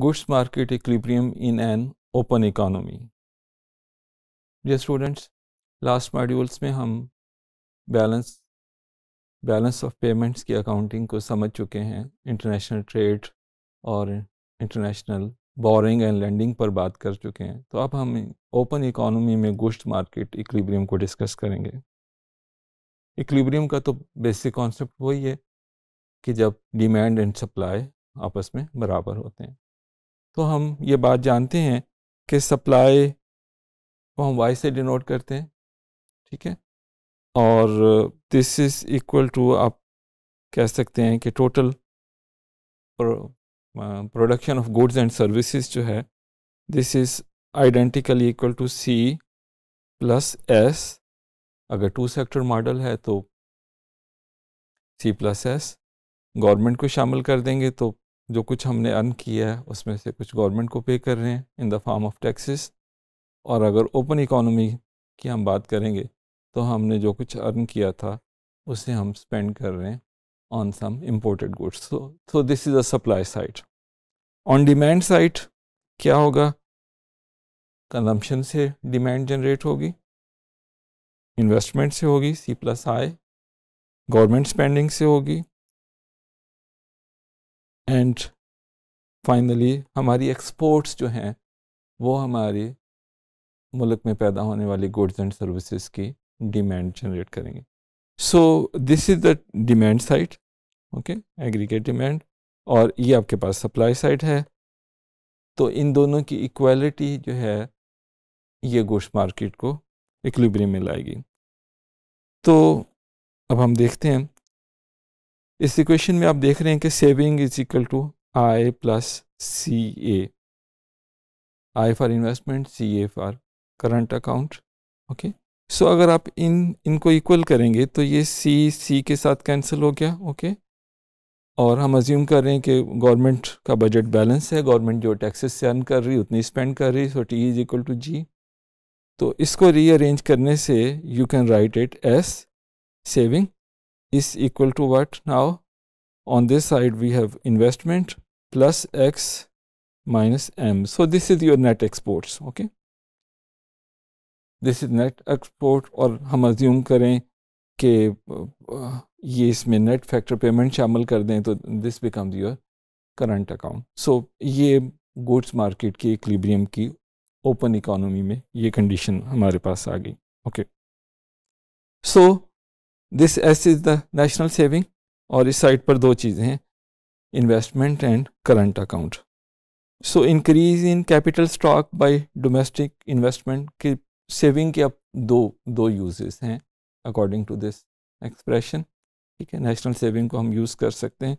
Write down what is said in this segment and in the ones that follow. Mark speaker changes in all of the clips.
Speaker 1: goods market equilibrium in an open economy. Dear students, last modules में हम balance balance of payments की accounting को समझ चुके हैं इंटरनेशनल ट्रेड और इंटरनेशनल बोरिंग एंड लैंडिंग पर बात कर चुके हैं तो अब हम ओपन इकोनॉमी में गोश्त मार्केट इक्लिब्रियम को डिस्कस करेंगे इक्लिब्रियम का तो बेसिक कॉन्सेप्ट वही है कि जब डिमांड एंड सप्लाई आपस में बराबर होते हैं तो हम ये बात जानते हैं कि सप्लाई को हम वाई से डिनोट करते हैं ठीक है और दिस इज़ इक्वल टू आप कह सकते हैं कि total production of goods and services जो है this is identically equal to C plus S अगर टू सेक्टर मॉडल है तो सी प्लस एस गवर्नमेंट को शामिल कर देंगे तो जो कुछ हमने अर्न किया है उसमें से कुछ गवर्नमेंट को पे कर रहे हैं in the form of taxes और अगर ओपन इकोनॉमी की हम बात करेंगे तो हमने जो कुछ अर्न किया था उसे हम स्पेंड कर रहे हैं on some imported goods so so this is a supply side on demand side क्या होगा कंजम्पशन से डिमांड जनरेट होगी इन्वेस्टमेंट से होगी C plus I government spending से होगी एंड फाइनली हमारी एक्सपोर्ट्स जो हैं वो हमारे मुल्क में पैदा होने वाली गुड्स एंड सर्विसेज की डिमांड जनरेट करेंगे so this is the demand side okay aggregate demand और ये आपके पास सप्लाई साइड है तो इन दोनों की इक्वालिटी जो है ये गोश्त मार्केट को इक्लिब्रियम में लाएगी तो अब हम देखते हैं इस इक्वेशन में आप देख रहे हैं कि saving is equal to I plus C A I for investment C A for current account okay so अगर आप इन इनको इक्वल करेंगे तो ये सी सी के साथ कैंसिल हो गया ओके okay? और हम अज्यूम कर रहे हैं कि गवर्नमेंट का बजट बैलेंस है गवर्नमेंट जो टैक्सेस से अर्न कर रही है उतनी स्पेंड कर रही है so T is equal to G तो इसको रीअरेंज करने से you can write it as saving is equal to what now? On this side we have investment plus X minus M. So, this is your net exports. Okay. This is net export or hum assume kare ke ye isme net factor payment shamil kar dein to this becomes your current account. So, ye goods market ke equilibrium ki open economy mein ye condition hamare paas aa gayi Okay. So, this S is the national saving और इस side पर दो चीज़ें हैं investment and current account so increase in capital stock by domestic investment के saving के अब दो दो यूजेस हैं अकॉर्डिंग टू दिस एक्सप्रेशन ठीक है नेशनल सेविंग को हम यूज़ कर सकते हैं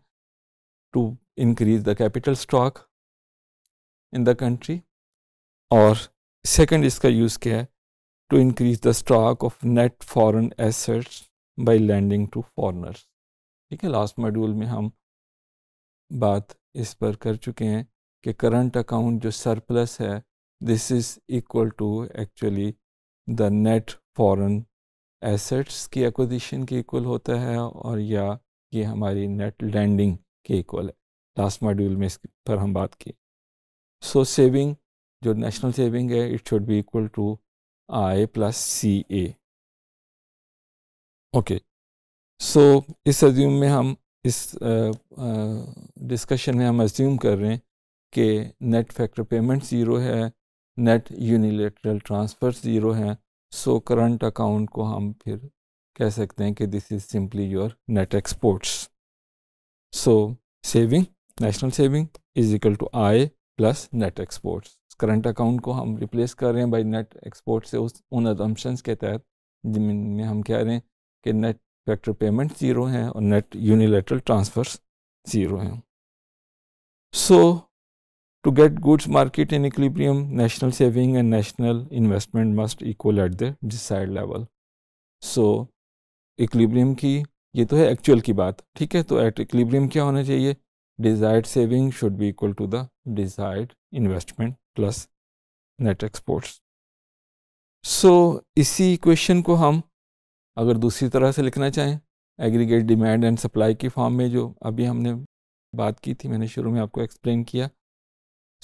Speaker 1: to increase the capital stock in the country और सेकेंड इसका यूज़ क्या है to increase the stock of net foreign assets by lending to foreigners ठीक है लास्ट मॉड्यूल में हम बात इस पर कर चुके हैं कि करंट अकाउंट जो सरप्लस है this is equal to actually the net foreign assets की एक्विजिशन के इक्वल होता है और या ये हमारी नेट लैंडिंग के इक्वल है लास्ट मॉड्यूल में इस पर हम बात की सो सेविंग जो नेशनल सेविंग है it should be equal to I plus C A okay so इस अज्यूम में हम इस डिस्कशन में हम अज्यूम कर रहे हैं कि नेट फैक्टर पेमेंट ज़ीरो है नेट यूनिलेटरल ट्रांसफ़र ज़ीरो है सो करंट अकाउंट को हम फिर कह सकते हैं कि this is simply your net exports so saving national saving is equal to I plus net exports current account को हम रिप्लेस कर रहे हैं बाई नेट एक्सपोर्ट से उस उन अदम्पशंस के तहत जिनमें हम कह रहे हैं कि नेट फैक्टर पेमेंट ज़ीरो हैं और नेट यूनिलेटरल ट्रांसफर ज़ीरो हैं so to get goods market in equilibrium national saving and national investment must equal at the desired level so equilibrium की ये तो है एक्चुअल की बात ठीक है तो एट इक्विलिब्रियम क्या होना चाहिए desired saving should be equal to the desired investment plus net exports so इसी इक्वेशन को हम अगर दूसरी तरह से लिखना चाहें एग्रीगेट डिमांड एंड सप्लाई की फॉर्म में जो अभी हमने बात की थी मैंने शुरू में आपको एक्सप्लेन किया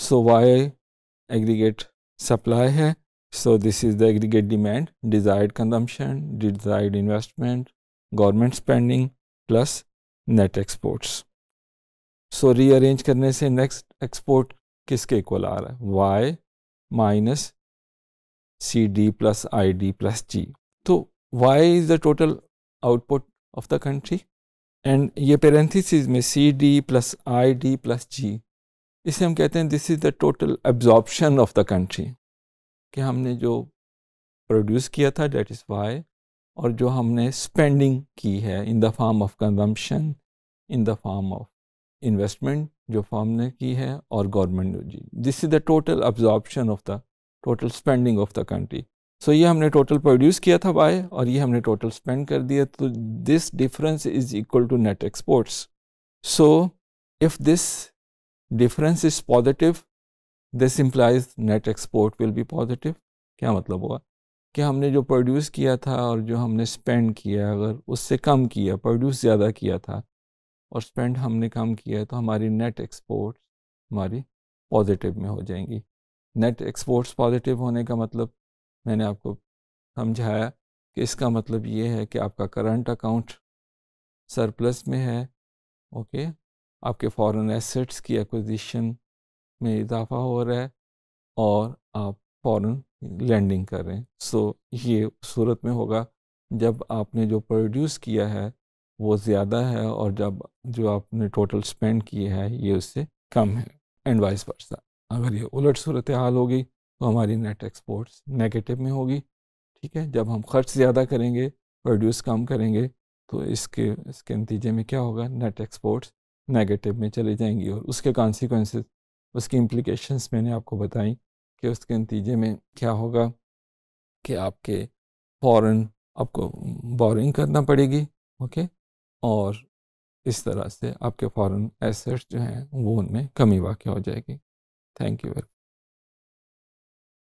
Speaker 1: सो वाई एग्रीगेट सप्लाई है so this is the aggregate demand desired consumption desired investment government spending plus net exports so rearrange करने से नेक्स्ट एक्सपोर्ट किसके इक्वल आ रहा है Y minus C D plus I D plus G तो Y is the total output of the country and ये parenthesis में C D plus I D plus G इसे हम कहते हैं this is the total absorption of the country कि हमने जो प्रोड्यूस किया था डेट इज़ वाई और जो हमने स्पेंडिंग की है in the form of consumption in the form of investment जो फॉर्म ने की है और गवर्नमेंट ने G this is the total absorption of the total spending of the country so ये हमने टोटल प्रोड्यूस किया था बाय और ये हमने टोटल स्पेंड कर दिया तो this difference is equal to net exports so if this difference is positive this implies net export will be positive क्या मतलब हुआ कि हमने जो प्रोड्यूस किया था और जो हमने स्पेंड किया अगर उससे कम किया प्रोड्यूस ज़्यादा किया था और स्पेंड हमने कम किया तो हमारी नेट एक्सपोर्ट हमारी पॉजिटिव में हो जाएंगी नेट एक्सपोर्ट्स पॉजिटिव होने का मतलब मैंने आपको समझाया कि इसका मतलब ये है कि आपका करंट अकाउंट सरप्लस में है ओके आपके फॉरेन एसेट्स की एक्विजिशन में इजाफा हो रहा है और आप फॉरेन लैंडिंग कर रहे हैं सो ये सूरत में होगा जब आपने जो प्रोड्यूस किया है वो ज़्यादा है और जब जो आपने टोटल स्पेंड किया है ये उससे कम है एंड वाइस वर्सा अगर ये उलट सूरत हाल होगी तो हमारी नेट एक्सपोर्ट्स नेगेटिव में होगी ठीक है जब हम खर्च ज़्यादा करेंगे प्रोड्यूस कम करेंगे तो इसके इसके नतीजे में क्या होगा नेट एक्सपोर्ट्स नेगेटिव में चली जाएंगी और उसके कॉन्सिक्वेंसेस उसकी इम्प्लिकेशंस मैंने आपको बताई कि उसके नतीजे में क्या होगा कि आपके फ़ौरन आपको बोरिंग करना पड़ेगी ओके और इस तरह से आपके फ़ॉरन एसेट्स जो हैं वो उनमें कमी वाक़ हो जाएगी थैंक यू वेरी